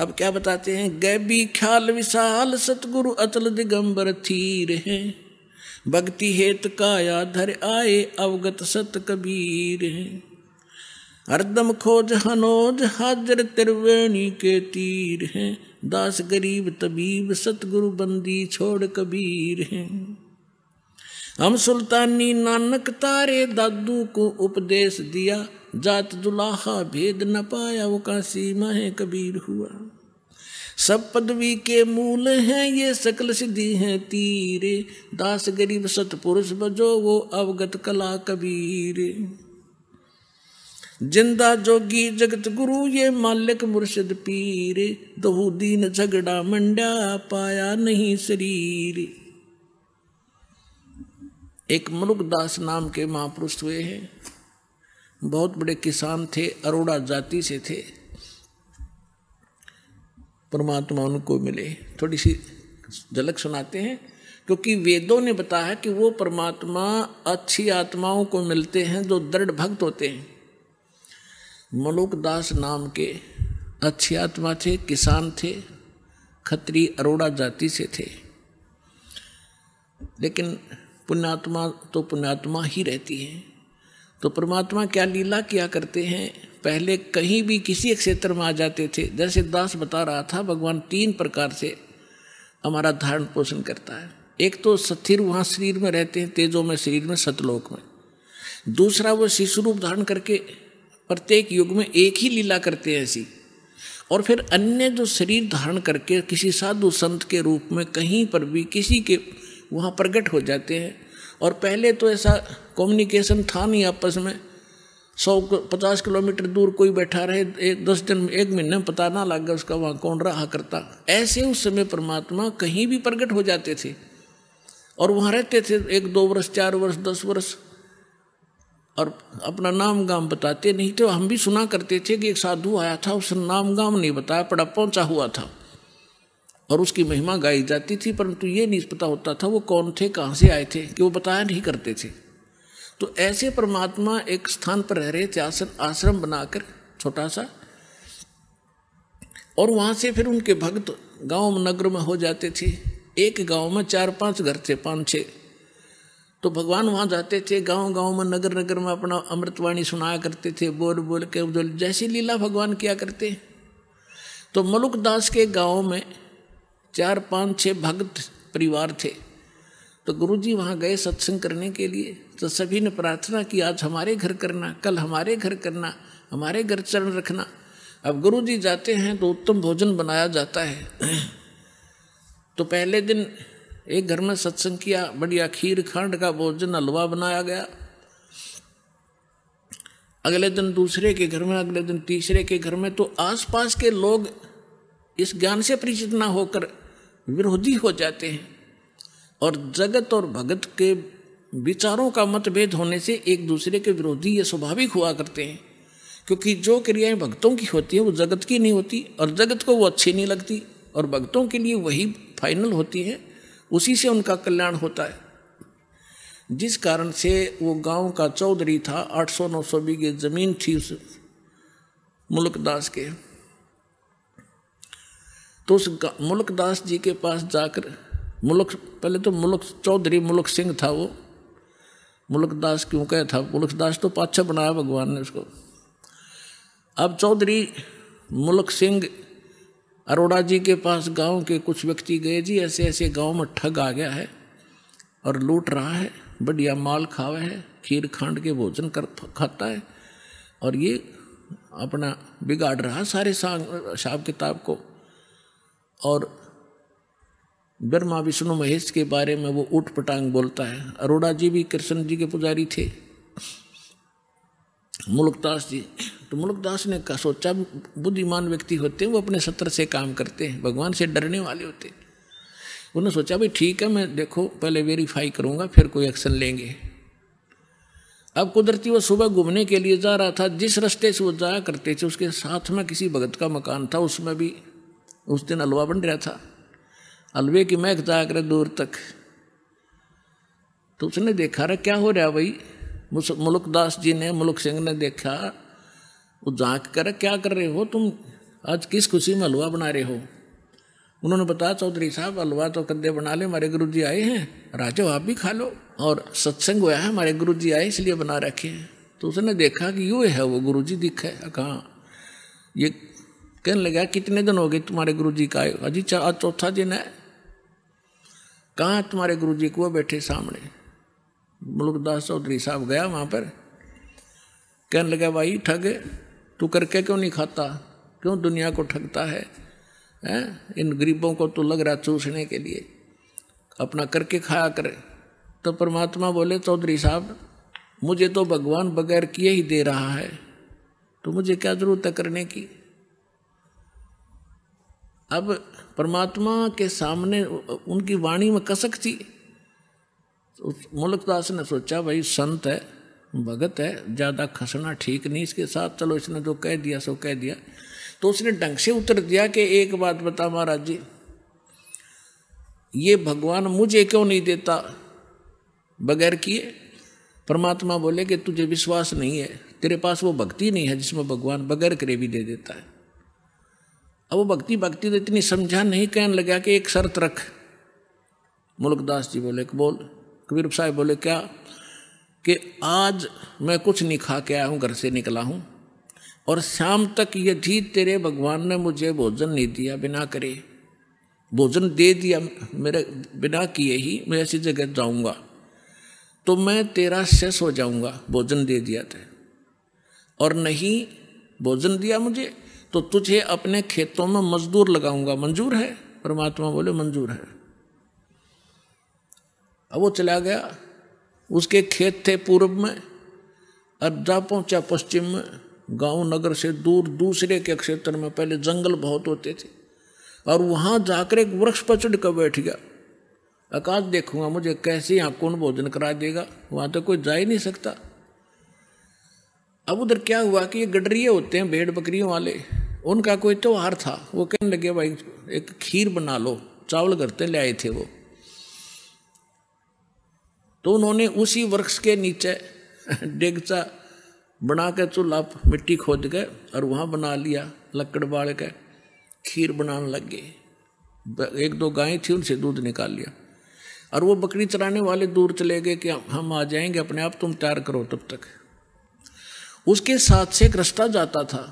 अब क्या बताते हैं गैबी ख्याल विशाल सतगुरु अतल दिगंबर थीर है भक्ति हेत काया धर आए अवगत सत कबीर हैं हरदम खोज हनोज हाजर त्रिवेणी के तीर हैं दास गरीब तबीब सतगुरु बंदी छोड़ कबीर हैं हम सुल्तानी नानक तारे दादू को उपदेश दिया जात दुलाहा भेद न पाया वो का सीमा है कबीर हुआ सब पदवी के मूल हैं ये सकल सिद्धि हैं तीरे दास गरीब सतपुरुष बजो वो अवगत कला कबीर जिंदा जोगी जगत गुरु ये मालिक मुर्शिद पीर दो दीन झगड़ा मंडा पाया नहीं शरीर एक मनुक दास नाम के महापुरुष हुए हैं बहुत बड़े किसान थे अरोड़ा जाति से थे परमात्मा उनको मिले थोड़ी सी झलक सुनाते हैं क्योंकि वेदों ने बताया कि वो परमात्मा अच्छी आत्माओं को मिलते हैं जो दृढ़ भक्त होते हैं मलोक दास नाम के अच्छी आत्मा थे किसान थे खत्री अरोड़ा जाति से थे लेकिन पुण्यात्मा तो पुण्यात्मा ही रहती है तो परमात्मा क्या लीला किया करते हैं पहले कहीं भी किसी एक क्षेत्र में आ जाते थे जैसे दास बता रहा था भगवान तीन प्रकार से हमारा धारण पोषण करता है एक तो सथिर वहाँ शरीर में रहते हैं तेजो में शरीर में सतलोक में दूसरा वो शिशु रूप धारण करके प्रत्येक युग में एक ही लीला करते हैं ऐसी और फिर अन्य जो शरीर धारण करके किसी साधु संत के रूप में कहीं पर भी किसी के वहाँ प्रकट हो जाते हैं और पहले तो ऐसा कम्युनिकेशन था नहीं आपस में सौ पचास किलोमीटर दूर कोई बैठा रहे एक दस दिन एक महीने में पता ना लग गया उसका वहाँ कौन रहा हाँ करता ऐसे उस समय परमात्मा कहीं भी प्रकट हो जाते थे और वहाँ रहते थे एक दो वर्ष चार वर्ष दस वर्ष और अपना नाम गाम बताते नहीं तो हम भी सुना करते थे कि एक साधु आया था उसने नाम गाम नहीं बताया पड़ा पहुँचा हुआ था और उसकी महिमा गाई जाती थी परंतु ये नहीं पता होता था वो कौन थे कहाँ से आए थे कि वो बताया नहीं करते थे तो ऐसे परमात्मा एक स्थान पर रह रहे थे आसन आश्रम बनाकर छोटा सा और वहाँ से फिर उनके भक्त गांव नगर में हो जाते थे एक गांव में चार पांच घर थे पाँच छः तो भगवान वहाँ जाते थे गांव गांव में नगर नगर में अपना अमृतवाणी सुनाया करते थे बोल बोल के जैसी लीला भगवान किया करते तो मलुकदास के गांव में चार पाँच छः भक्त परिवार थे तो गुरु जी वहाँ गए सत्संग करने के लिए तो सभी ने प्रार्थना की आज हमारे घर करना कल हमारे घर करना हमारे घर चरण रखना अब गुरु जी जाते हैं तो उत्तम भोजन बनाया जाता है तो पहले दिन एक घर में सत्संग किया बढ़िया खीर खंड का भोजन हलवा बनाया गया अगले दिन दूसरे के घर में अगले दिन तीसरे के घर में तो आसपास के लोग इस ज्ञान से परिचित ना होकर विरोधी हो जाते हैं और जगत और भगत के विचारों का मतभेद होने से एक दूसरे के विरोधी ये स्वाभाविक हुआ करते हैं क्योंकि जो क्रियाएं भक्तों की होती हैं वो जगत की नहीं होती और जगत को वो अच्छी नहीं लगती और भक्तों के लिए वही फाइनल होती है उसी से उनका कल्याण होता है जिस कारण से वो गांव का चौधरी था 800-900 बीघे ज़मीन थी उस मुल्कदास के तो उस दास जी के पास जाकर मुल्क पहले तो मुल्क चौधरी मुल्क सिंह था वो दास क्यों कहे था दास तो पाछा बनाया भगवान ने उसको अब चौधरी मुल्क सिंह अरोड़ा जी के पास गांव के कुछ व्यक्ति गए जी ऐसे ऐसे गांव में ठग आ गया है और लूट रहा है बढ़िया माल खावे है खीर खांड के भोजन कर खाता है और ये अपना बिगाड़ रहा सारे हिसाब किताब को और ब्रह्मा विष्णु महेश के बारे में वो उठ पटांग बोलता है अरोड़ा जी भी कृष्ण जी के पुजारी थे मुलुकदास जी तो मुलुकदास ने कहा सोचा बुद्धिमान व्यक्ति होते हैं वो अपने सत्र से काम करते हैं भगवान से डरने वाले होते हैं उन्होंने सोचा भाई ठीक है मैं देखो पहले वेरीफाई करूँगा फिर कोई एक्शन लेंगे अब कुदरती वो सुबह घूमने के लिए जा रहा था जिस रास्ते से वो जाया करते थे उसके साथ में किसी भगत का मकान था उसमें भी उस दिन हलवा बन रहा था हलवे की महक ताक रहे दूर तक तो उसने देखा रहा क्या हो रहा भाई मुलुक दास जी ने मुलुक सिंह ने देखा वो झाँक कर क्या कर रहे हो तुम आज किस खुशी में हलवा बना रहे हो उन्होंने बताया चौधरी साहब हलवा तो कद्दे बना ले हमारे गुरु जी आए हैं राजो आप भी खा लो और सत्संग हुआ है हमारे गुरु जी आए इसलिए बना रखे हैं तो उसने देखा कि यूँ है वो गुरु जी दिखे कहाँ ये कहने लगा कितने दिन हो गए तुम्हारे गुरु जी का अजी आज चौथा दिन है कहाँ तुम्हारे गुरु जी को बैठे सामने मुलुकदास चौधरी साहब गया वहाँ पर कहने लगा भाई ठग तू करके क्यों नहीं खाता क्यों दुनिया को ठगता है हैं इन गरीबों को तो लग रहा चूसने के लिए अपना करके खाया करे तो परमात्मा बोले चौधरी साहब मुझे तो भगवान बगैर किए ही दे रहा है तो मुझे क्या जरूरत है करने की अब परमात्मा के सामने उनकी वाणी में कसक थी तो मुलकदास ने सोचा भाई संत है भगत है ज़्यादा खसना ठीक नहीं इसके साथ चलो इसने जो कह दिया सो कह दिया तो उसने ढंग से उत्तर दिया कि एक बात बता महाराज जी ये भगवान मुझे क्यों नहीं देता बगैर किए परमात्मा बोले कि तुझे विश्वास नहीं है तेरे पास वो भक्ति नहीं है जिसमें भगवान बगैर करे भी दे देता है अब वो भक्ति भक्ति तो इतनी समझा नहीं कहने लगा कि एक शर्त रख मुल्कदास जी बोले बोल कबीर साहब बोले क्या कि आज मैं कुछ नहीं खा के आया हूँ घर से निकला हूँ और शाम तक यदि तेरे भगवान ने मुझे भोजन नहीं दिया बिना करे भोजन दे दिया मेरे बिना किए ही मैं ऐसी जगह जाऊँगा तो मैं तेरा शेष हो जाऊँगा भोजन दे दिया था और नहीं भोजन दिया मुझे तो तुझे अपने खेतों में मजदूर लगाऊंगा मंजूर है परमात्मा बोले मंजूर है अब वो चला गया उसके खेत थे पूर्व में अब जा पहुंचा पश्चिम में गांव नगर से दूर दूसरे के क्षेत्र में पहले जंगल बहुत होते थे और वहां जाकर एक वृक्ष पर कर बैठ गया आकाश देखूंगा मुझे कैसे यहां कौन भोजन करा देगा वहां तो कोई जा ही नहीं सकता अब उधर क्या हुआ कि ये गडरिए होते हैं भेड़ बकरियों वाले उनका कोई त्यौहार था वो कहने लगे भाई एक खीर बना लो चावल करते ले आए थे वो तो उन्होंने उसी वृक्ष के नीचे डेगचा बना के चूल्हा मिट्टी खोद के और वहाँ बना लिया लकड़ बाड़ के खीर बनाने लग गए एक दो गायें थी उनसे दूध निकाल लिया और वो बकरी चराने वाले दूर चले गए कि हम आ जाएंगे अपने आप तुम तैयार करो तब तक उसके साथ से एक रास्ता जाता था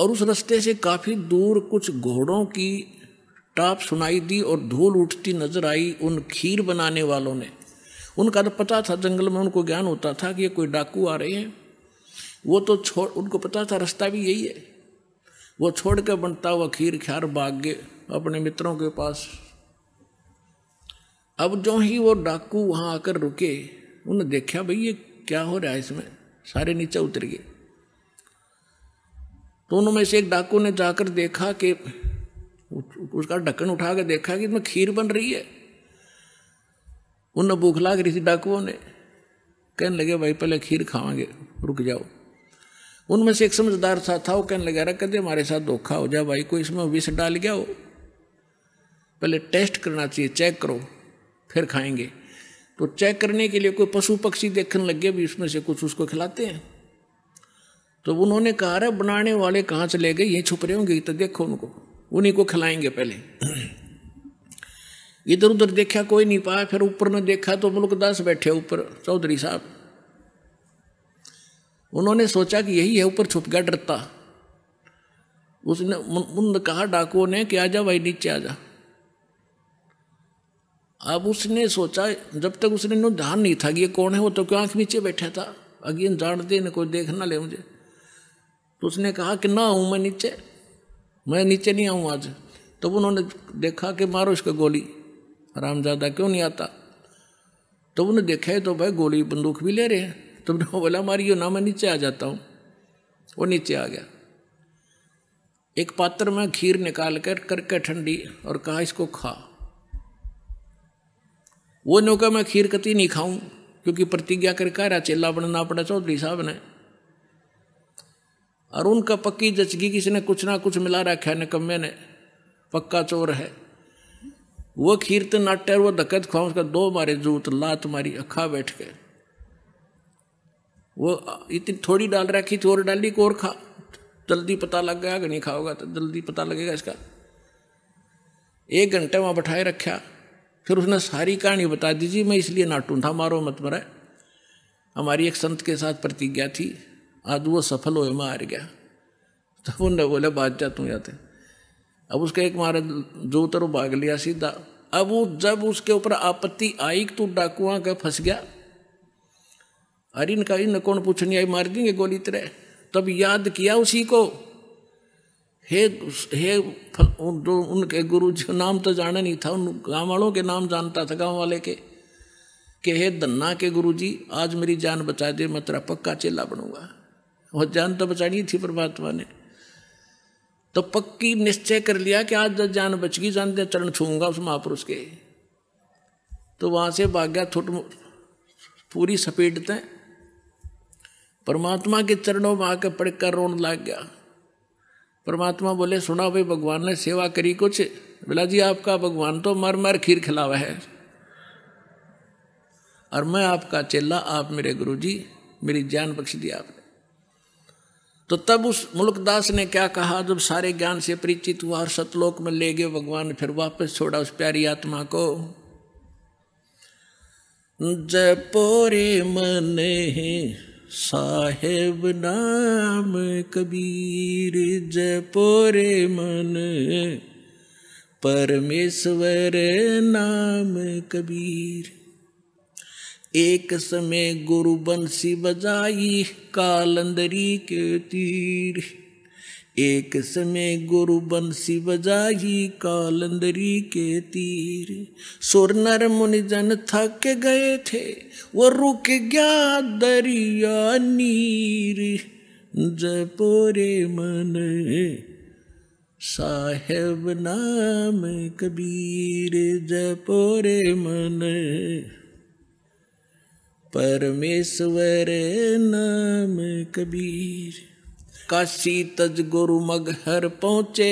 और उस रास्ते से काफ़ी दूर कुछ घोड़ों की टाप सुनाई दी और धूल उठती नजर आई उन खीर बनाने वालों ने उनका तो पता था जंगल में उनको ज्ञान होता था कि ये कोई डाकू आ रहे हैं वो तो छोड़ उनको पता था रास्ता भी यही है वो छोड़ कर बनता हुआ खीर ख्यार भाग गए अपने मित्रों के पास अब जो ही वो डाकू वहाँ आकर रुके उन्हें देखा भाई ये क्या हो रहा है इसमें सारे नीचे उतर गए तो उनमें से एक डाकू ने जाकर देखा कि उसका ढक्कन उठा देखा कि इसमें खीर बन रही है उन्हें भूख लाग रही थी डाकुओं ने कहने लगे भाई पहले खीर खावांगे रुक जाओ उनमें से एक समझदार था था वो कहने लगा रहा कहते हमारे साथ धोखा हो जाए भाई को इसमें विष डाल गया हो पहले टेस्ट करना चाहिए चेक करो फिर खाएंगे तो चेक करने के लिए कोई पशु पक्षी देखने लग गए भी इसमें से कुछ उसको खिलाते हैं तो उन्होंने कहा रहा बनाने वाले कहाँ चले गए ये छुप रहे होंगे तो देखो उनको उन्हीं को खिलाएंगे पहले इधर उधर देखा कोई नहीं पाया फिर ऊपर ने देखा तो मुल्क दस बैठे ऊपर चौधरी साहब उन्होंने सोचा कि यही है ऊपर छुप गया डरता उसने उन कहा डाकुओं ने कि आजा भाई नीचे आजा अब उसने सोचा जब तक उसने ध्यान नहीं था कि ये कौन है वो तो क्यों आंख नीचे बैठा था अगेन जानते न कोई देखना ले मुझे तो उसने कहा कि ना आऊं मैं नीचे मैं नीचे नहीं आऊँ आज तब तो उन्होंने देखा कि मारो उसको गोली रामजादा क्यों नहीं आता तब तो उन्हें देखा है तो भाई गोली बंदूक भी ले रहे हैं तुमने तो बोला मारियो ना मैं नीचे आ जाता हूँ वो नीचे आ गया एक पात्र में खीर निकाल कर करके ठंडी और कहा इसको खा वो नौका मैं खीर कति नहीं खाऊं क्योंकि प्रतिज्ञा कर कह रहा चेला बनना पड़ा चौधरी साहब ने और उनका पक्की जचगी किसी ने कुछ ना कुछ मिला रखा है निकम्मे ने पक्का चोर है वो खीर तो वो धक्त खुआ उसका दो मारे जूत लात मारी अखा बैठ के वो इतनी थोड़ी डाल रखी थी और डाली को और खा जल्दी पता लग गया कि नहीं खाओगा तो जल्दी पता लगेगा इसका एक घंटे वहाँ बैठाए रखा फिर उसने सारी कहानी बता दी जी मैं इसलिए नाटू था मारो मत मरा हमारी एक संत के साथ प्रतिज्ञा थी आज वो सफल हो मार गया तो वो न बोले बादशाह तू जाते अब उसका एक महाराज जो तरह भाग लिया सीधा अब वो जब उसके ऊपर आपत्ति आई तो डाकुआ का फंस गया अरे इनका इन कौन पूछनी आई मार देंगे गोली तरह तब याद किया उसी को हे हे जो उनके गुरु जी नाम तो जाना नहीं था उन गाँव वालों के नाम जानता था गाँव वाले के के हे धन्ना के गुरु जी आज मेरी जान बचा दे मैं तेरा पक्का चेला बनूंगा और जान तो बचानी थी परमात्मा ने तो पक्की निश्चय कर लिया कि आज जब जान बच गई जान दे चरण छूंगा उस महापुरुष के तो वहां से भाग्या थुट पूरी सपेटते परमात्मा के चरणों में आकर पड़कर रोन लाग गया परमात्मा बोले सुना भाई भगवान ने सेवा करी कुछ बोला जी आपका भगवान तो मर मर खीर खिलावा है और मैं आपका चेला आप मेरे गुरु जी मेरी जान बख्श दी आपने तो तब उस मुल्कदास ने क्या कहा जब सारे ज्ञान से परिचित हुआ और सतलोक में ले गए भगवान फिर वापस छोड़ा उस प्यारी आत्मा को जपोरे मन साहेब नाम कबीर जपोरे मन परमेश्वर नाम कबीर एक समय गुरु बंसी बजाई कालंदरी के तीर एक समय गुरु बंसी बजाई कालंदरी के तीर सुर नर मुनिजन थक गए थे वो रुक गया दरिया नीर जपोरे मन साहेब नाम कबीर जपोरे मन परमेश्वर नाम कबीर काशी तज गुरु मगहर पहुँचे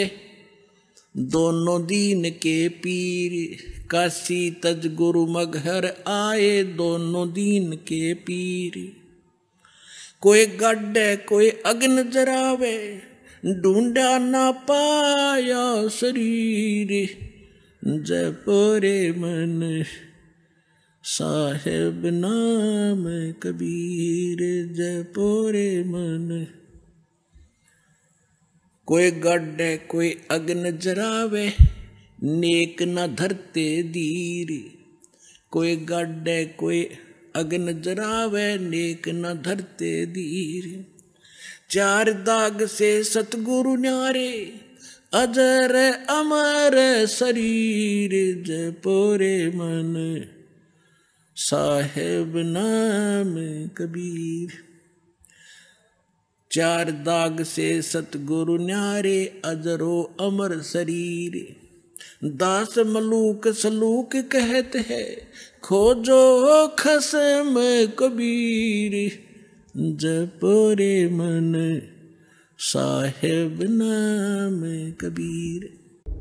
दोनों दीन के पीर काशी तज गुरु मगहर आए दोनों दीन के पीर कोई है कोई अग्न जरावे ढूंढा ना पाया शरीर जपोरे मन साहेब नाम कबीर जयपोरे मन कोई गड्ढे कोई अग्न जरावे नेक न धरते धीर कोई गड्ढे कोई अग्न जरावे नेक न धरते धीर चार दाग से सतगुरु न्यारे अजर अमर शरीर जयपोरे मन साहेब नाम कबीर चार दाग से सतगुरु न्यारे अजरो अमर शरीर दास मलूक सलूक कहत है खोजो खसम कबीर जपोरे मन साहेब नाम कबीर